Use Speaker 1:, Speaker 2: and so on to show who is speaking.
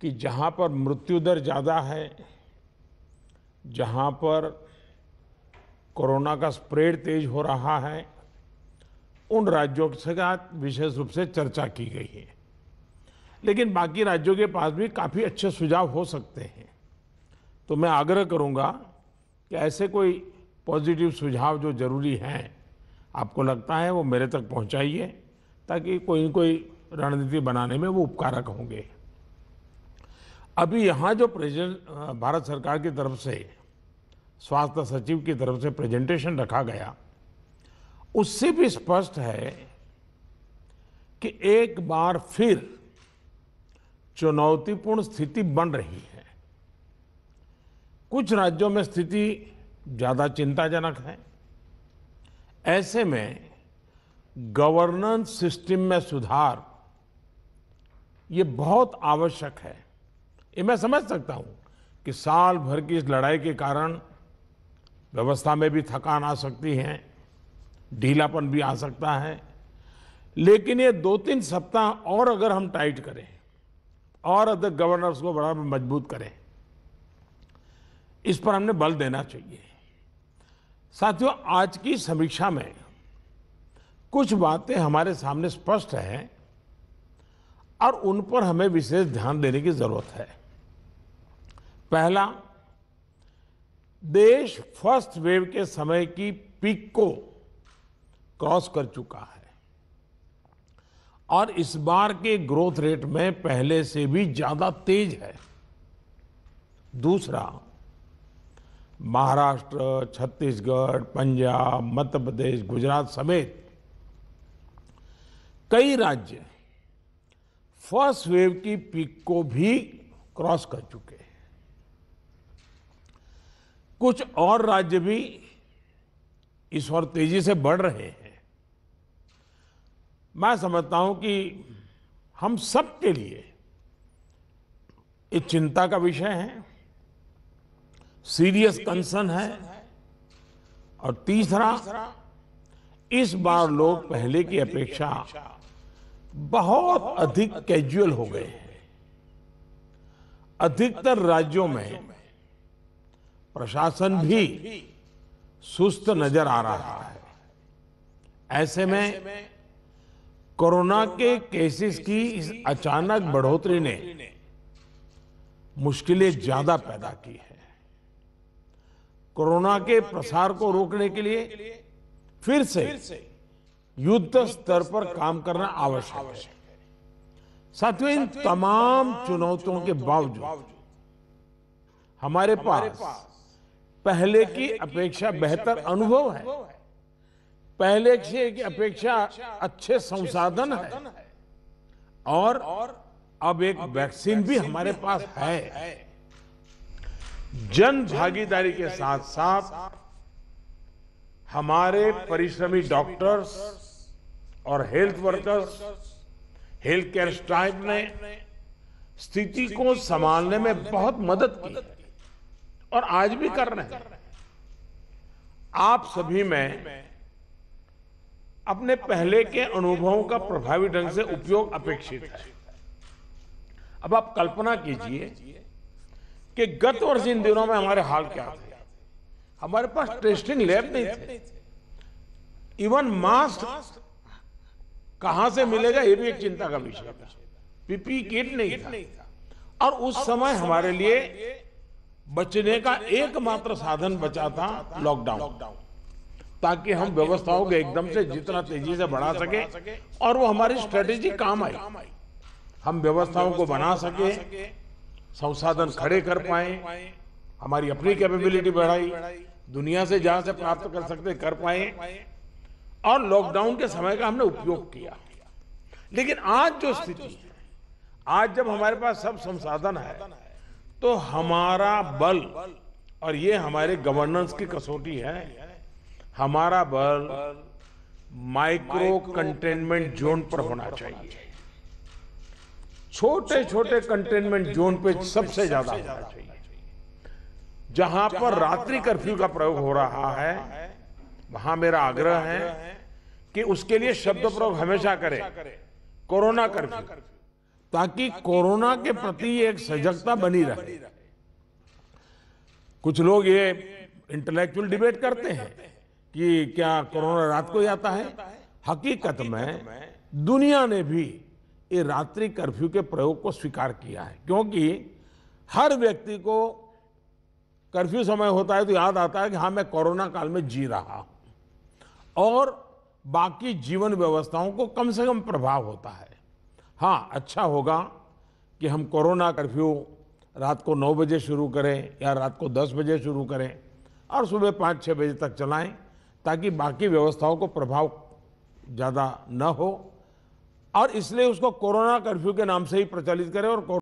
Speaker 1: कि जहाँ पर मृत्यु दर ज़्यादा है जहाँ पर कोरोना का स्प्रेड तेज हो रहा है उन राज्यों के साथ विशेष रूप से चर्चा की गई है लेकिन बाकी राज्यों के पास भी काफ़ी अच्छे सुझाव हो सकते हैं तो मैं आग्रह करूंगा कि ऐसे कोई पॉजिटिव सुझाव जो ज़रूरी हैं आपको लगता है वो मेरे तक पहुंचाइए ताकि कोई कोई रणनीति बनाने में वो उपकारक होंगे अभी यहाँ जो प्रेजेंट भारत सरकार की तरफ से स्वास्थ्य सचिव की तरफ से प्रेजेंटेशन रखा गया उससे भी स्पष्ट है कि एक बार फिर चुनौतीपूर्ण स्थिति बन रही है कुछ राज्यों में स्थिति ज़्यादा चिंताजनक है ऐसे में गवर्नेंस सिस्टम में सुधार ये बहुत आवश्यक है ये मैं समझ सकता हूं कि साल भर की इस लड़ाई के कारण व्यवस्था में भी थकान आ सकती है ढीलापन भी आ सकता है लेकिन ये दो तीन सप्ताह और अगर हम टाइट करें और अधिक गवर्नर्स को बड़ा मजबूत करें इस पर हमने बल देना चाहिए साथियों आज की समीक्षा में कुछ बातें हमारे सामने स्पष्ट हैं और उन पर हमें विशेष ध्यान देने की ज़रूरत है पहला देश फर्स्ट वेव के समय की पीक को क्रॉस कर चुका है और इस बार के ग्रोथ रेट में पहले से भी ज्यादा तेज है दूसरा महाराष्ट्र छत्तीसगढ़ पंजाब मध्य प्रदेश गुजरात समेत कई राज्य फर्स्ट वेव की पीक को भी क्रॉस कर चुके हैं कुछ और राज्य भी इस और तेजी से बढ़ रहे हैं मैं समझता हूं कि हम सब के लिए ये चिंता का विषय है सीरियस कंसर्न है और तीसरा इस बार लोग पहले की अपेक्षा बहुत अधिक कैजुअल हो गए हैं अधिकतर राज्यों में प्रशासन भी सुस्त नजर आ रहा है ऐसे में कोरोना के केसेस की इस अचानक बढ़ोतरी ने मुश्किलें ज्यादा पैदा की है कोरोना के प्रसार को रोकने के लिए फिर से युद्ध स्तर पर काम करना आवश्यक है साथियों इन तमाम चुनौतियों के बावजूद हमारे पास पहले की अपेक्षा बेहतर अनुभव है पहले एक अपेक्षा अच्छे संसाधन है और अब एक वैक्सीन भी हमारे पास है जन भागीदारी के साथ साथ हमारे परिश्रमी डॉक्टर्स और health workers health care staff ने स्थिति को संभालने में बहुत मदद की है और आज भी कर रहे हैं आप सभी में अपने पहले के अनुभवों का प्रभावी ढंग से उपयोग अपेक्षित है अब आप कल्पना कीजिए कि गत वर्ष इन दिनों में हमारे हाल क्या थे हमारे पास टेस्टिंग लैब नहीं थे इवन मास्क कहां से मिलेगा ये भी एक चिंता का विषय था पीपी किट नहीं था और उस समय हमारे लिए बचने का एकमात्र साधन बचा था लॉकडाउन ताकि हम व्यवस्थाओं को एकदम से जितना तेजी से बढ़ा सके और वो हमारी स्ट्रेटेजी काम आई हम व्यवस्थाओं को बना सके संसाधन खड़े कर पाए हमारी अपनी कैपेबिलिटी बढ़ाई दुनिया से जहां से प्राप्त कर सकते कर पाए और लॉकडाउन के समय का हमने उपयोग किया लेकिन आज जो स्थिति आज जब हमारे पास सब संसाधन है तो हमारा बल और ये हमारे गवर्नेंस की कसौटी है हमारा बल माइक्रो कंटेनमेंट जोन पर होना चाहिए छोटे छोटे कंटेनमेंट जोन पे सबसे ज्यादा होना चाहिए जहां पर रात्रि कर्फ्यू का प्रयोग हो रहा है वहां मेरा आग्रह है कि उसके लिए शब्द प्रयोग हमेशा करें कोरोना कर्फ्यू ताकि कोरोना के प्रति एक सजगता बनी रहे कुछ लोग ये इंटेलेक्चुअल डिबेट करते हैं कि क्या कोरोना रात को ही आता है हकीकत में दुनिया ने भी ये रात्रि कर्फ्यू के प्रयोग को स्वीकार किया है क्योंकि हर व्यक्ति को कर्फ्यू समय होता है तो याद आता है कि हाँ मैं कोरोना काल में जी रहा हूं और बाकी जीवन व्यवस्थाओं को कम से कम प्रभाव होता है हाँ अच्छा होगा कि हम कोरोना कर्फ्यू रात को नौ बजे शुरू करें या रात को दस बजे शुरू करें और सुबह पाँच छः बजे तक चलाएं ताकि बाकी व्यवस्थाओं को प्रभाव ज़्यादा न हो और इसलिए उसको कोरोना कर्फ्यू के नाम से ही प्रचलित करें और